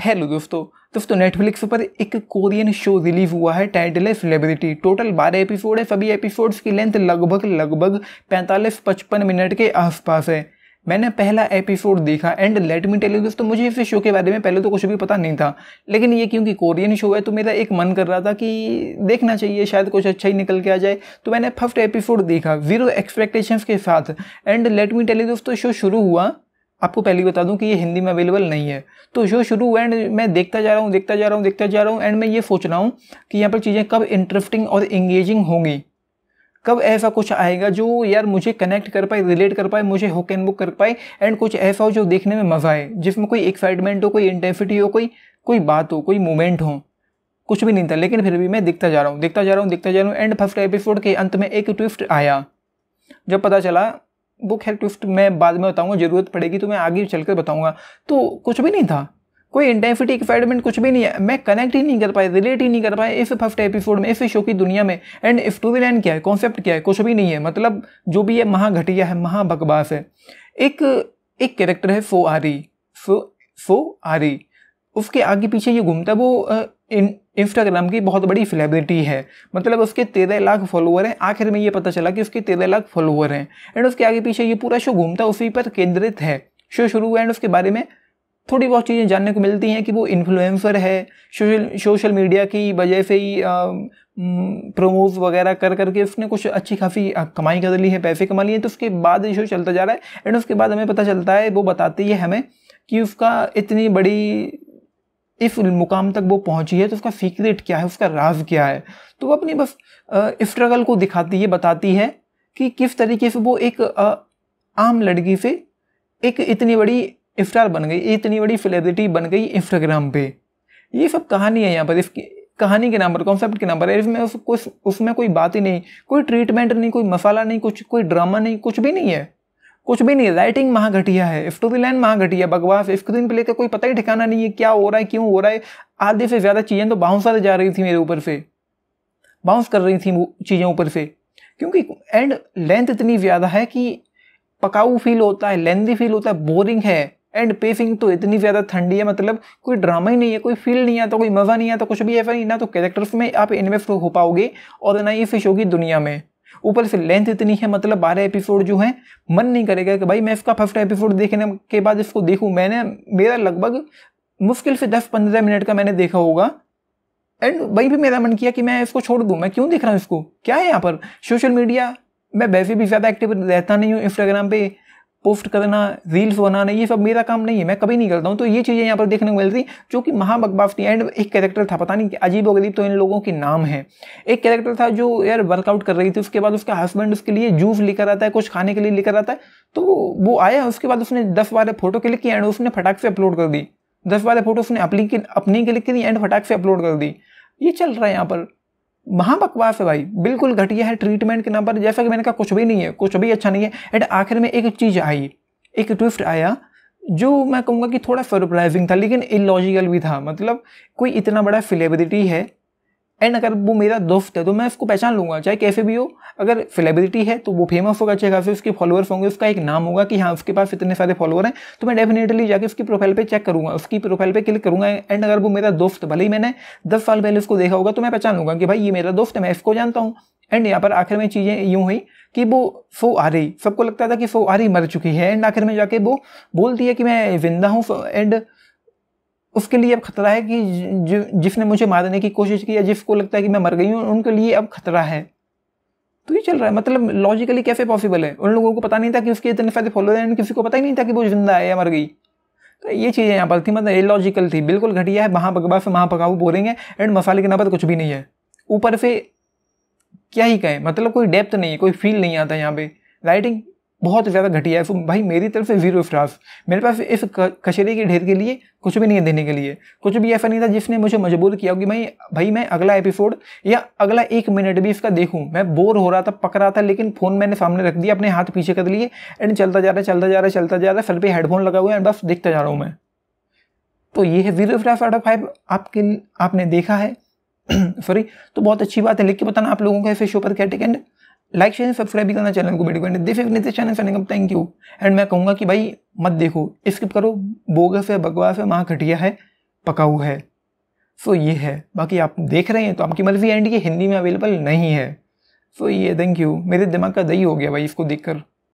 hello दोस्तों दोस्तों Netflix पर एक कोरियन शो रिलीज हुआ है टाइटल है सेलिब्रिटी टोटल बारह एपिसोड है सभी एपिसोड्स की लेंथ लगभग लगभग पैंतालीस पचपन मिनट के आसपास है मैंने पहला एपिसोड देखा and let me tell you दोस्तों मुझे इस शो के बारे में पहले तो कुछ भी पता नहीं था लेकिन ये क्योंकि कोरियन शो है तो मेरा एक मन कर रहा था कि देखना चाहिए शायद कुछ अच्छा ही निकल के आ जाए तो मैंने फर्स्ट एपिसोड देखा जीरो एक्सपेक्टेशंस के साथ and let me tell you दोस्तों शो शुरू हुआ आपको पहले बता दूं कि ये हिंदी में अवेलेबल नहीं है तो जो शुरू एंड मैं देखता जा रहा हूँ देखता जा रहा हूँ देखता जा रहा हूँ एंड मैं ये सोच रहा हूँ कि यहाँ पर चीज़ें कब इंटरेस्टिंग और इंगेजिंग होंगी कब ऐसा कुछ आएगा जो यार मुझे कनेक्ट कर पाए रिलेट कर पाए मुझे हुक एंड बुक कर पाए एंड कुछ ऐसा हो जो देखने में मज़ा आए जिसमें कोई एक्साइटमेंट हो कोई इंटेंसिटी हो कोई कोई बात हो कोई मोमेंट हो कुछ भी नहीं था लेकिन फिर भी मैं देखता जा रहा हूँ देखता जा रहा हूँ देखता जा रहा हूँ एंड फर्स्ट एपिसोड के अंत में एक ट्विस्ट आया जब पता चला बुक है टिप्स मैं बाद में बताऊंगा जरूरत पड़ेगी तो मैं आगे चलकर बताऊंगा तो कुछ भी नहीं था कोई इंटेंसिटी एक्साइटमेंट कुछ भी नहीं है मैं कनेक्ट ही नहीं कर पाया रिलेट ही नहीं कर पाया इस फर्स्ट एपिसोड में इस शो की दुनिया में एंड वी लैंड क्या है कॉन्सेप्ट क्या है कुछ भी नहीं है मतलब जो भी महा महाघटिया है महाबकवास है एक एक कैरेक्टर है फो आरी फो फो आरी उसके आगे पीछे ये घूमता है वो इन इंस्टाग्राम की बहुत बड़ी सेलिब्रिटी है मतलब उसके तेरह लाख फॉलोअर हैं आखिर में ये पता चला कि उसके तेरह लाख फॉलोअर हैं एंड उसके आगे पीछे ये पूरा शो घूमता उसी पर केंद्रित है शो शुरू हुआ एंड उसके बारे में थोड़ी बहुत चीज़ें जानने को मिलती हैं कि वो इन्फ्लुएंसर है सोशल सोशल मीडिया की वजह से ही प्रोमोज वगैरह कर करके उसने कुछ अच्छी खासी कमाई कर ली है पैसे कमा लिए हैं तो उसके बाद ये शो चलता जा रहा है एंड उसके बाद हमें पता चलता है वो बताती है हमें कि उसका इतनी बड़ी इफ़ मुकाम तक वो पहुंची है तो उसका सीक्रेट क्या है उसका राज क्या है तो वो अपनी बस स्ट्रगल को दिखाती है बताती है कि किस तरीके से वो एक आ, आम लड़की से एक इतनी बड़ी स्टार बन गई इतनी बड़ी सेलिब्रिटी बन गई इंस्टाग्राम पे ये सब कहानी है यहाँ पर इसकी कहानी के नाम पर कॉन्सेप्ट के नाम पर इसमें उस उसमें कोई बात ही नहीं कोई ट्रीटमेंट नहीं कोई मसाला नहीं कुछ कोई ड्रामा नहीं कुछ भी नहीं है कुछ भी नहीं राइटिंग महाघटिया घटिया है इफ टू दी लाइन महाघटिया घटिया इफ्ट दिन पे लेकर कोई पता ही ठिकाना नहीं है क्या हो रहा है क्यों हो रहा है आधे से ज़्यादा चीज़ें तो बाउंस आते जा रही थी मेरे ऊपर से बाउंस कर रही थी चीज़ें ऊपर से क्योंकि एंड लेंथ इतनी ज़्यादा है कि पकाऊ फील होता है लेंदी फील होता है बोरिंग है एंड पेसिंग तो इतनी ज़्यादा ठंडी है मतलब कोई ड्रामा ही नहीं है कोई फील नहीं आता तो कोई मज़ा नहीं आता तो कुछ भी ऐसा नहीं ना तो कैरेक्टर्स में आप इन्वेस्ट हो पाओगे और ना ही फिश होगी दुनिया में ऊपर से लेंथ इतनी है मतलब बारह एपिसोड जो है मन नहीं करेगा कि भाई मैं इसका फर्स्ट एपिसोड देखने के बाद इसको देखूँ मैंने मेरा लगभग मुश्किल से दस पंद्रह मिनट का मैंने देखा होगा एंड भाई भी मेरा मन किया कि मैं इसको छोड़ दूँ मैं क्यों देख रहा हूँ इसको क्या है यहाँ पर सोशल मीडिया मैं वैसे भी ज़्यादा एक्टिव रहता नहीं हूँ इंस्टाग्राम पे पोस्ट करना रील्स बनाना ये सब मेरा काम नहीं है मैं कभी नहीं करता हूँ तो ये चीज़ें यहाँ पर देखने को मिल रही जो कि महाबकबाफ थी एंड एक कैरेक्टर था पता नहीं अजीब गरीब तो इन लोगों के नाम है एक कैरेक्टर था जो यार वर्कआउट कर रही थी उसके बाद उसका हस्बैंड उसके लिए जूस लेकर आता है कुछ खाने के लिए लेकर आता है तो वो आया उसके बाद उसने दस बारह फोटो क्लिक की एंड उसने फटाक से अपलोड कर दी दस बारह फोटो उसने अपनी अपनी क्लिक की एंड फटाक से अपलोड कर दी ये चल रहा है यहाँ पर महाबकवास है भाई बिल्कुल घटिया है ट्रीटमेंट के नाम पर जैसा कि मैंने कहा कुछ भी नहीं है कुछ भी अच्छा नहीं है एंड आखिर में एक चीज़ आई एक ट्विस्ट आया जो मैं कहूँगा कि थोड़ा सरप्राइजिंग था लेकिन इलॉजिकल भी था मतलब कोई इतना बड़ा सेलिब्रिटी है एंड अगर वो मेरा दोस्त है तो मैं उसको पहचान लूंगा चाहे कैसे भी हो अगर सेलिब्रिटी है तो वो फेमस होगा अच्छे खासे उसके फॉलोअर्स होंगे उसका एक नाम होगा कि हाँ उसके पास इतने सारे फॉलोअर हैं तो मैं डेफिनेटली जाके उसकी प्रोफाइल पे चेक करूंगा उसकी प्रोफाइल पे क्लिक करूंगा एंड अगर वो मेरा दोस्त भले ही मैंने दस साल पहले उसको देखा होगा तो मैं पहचान लूंगा कि भाई ये मेरा दोस्त है मैं इसको जानता हूँ एंड यहाँ पर आखिर में चीज़ें यूँ हुई कि वो सो आ रही सबको लगता था कि सो आ रही मर चुकी है एंड आखिर में जाके वो बोलती है कि मैं जिंदा हूँ एंड उसके लिए अब खतरा है कि जिसने मुझे मारने की कोशिश की या जिसको लगता है कि मैं मर गई हूँ उनके लिए अब खतरा है तो ये चल रहा है मतलब लॉजिकली कैसे पॉसिबल है उन लोगों को पता नहीं था कि उसके इतने सारे फॉलोअर हैं किसी को पता ही नहीं था कि वो जिंदा है या मर गई तो ये चीज़ें यहाँ पर थी मतलब लॉजिकल थी बिल्कुल घटिया है वहाँ बकवा से वहाँ पकाऊ बोरिंग है एंड मसाले के पर कुछ भी नहीं है ऊपर से क्या ही कहें मतलब कोई डेप्थ नहीं है कोई फील नहीं आता यहाँ पे राइटिंग बहुत ज़्यादा घटिया है भाई मेरी तरफ से ज़ीरो इफराफ मेरे पास इस कचरे के ढेर के लिए कुछ भी नहीं है देने के लिए कुछ भी ऐसा नहीं था जिसने मुझे मजबूर किया कि भाई भाई मैं अगला एपिसोड या अगला एक मिनट भी इसका देखूँ मैं बोर हो रहा था पक रहा था लेकिन फ़ोन मैंने सामने रख दिया अपने हाथ पीछे कर लिए एंड चलता जा रहा चलता जा रहा चलता जा रहा सर पर हेडफोन लगा हुआ है एंड बस देखता जा रहा हूँ मैं तो ये है ज़ीरो इफराफ आउट ऑफ फाइव आपके आपने देखा है सॉरी तो बहुत अच्छी बात है लिख के बताना आप लोगों का इस शो पर क्या एंड लाइक शेयर सब्सक्राइब भी करना चैनल को वीडियो को चैनल से थैंक यू एंड मैं कहूँगा कि भाई मत देखो स्किप करो बोगस है बकवास है वहाँ घटिया है पकाऊ है सो ये है बाकी आप देख रहे हैं तो आपकी मर्जी एंड ये हिंदी में अवेलेबल नहीं है सो ये थैंक यू मेरे दिमाग का दही हो गया भाई इसको देख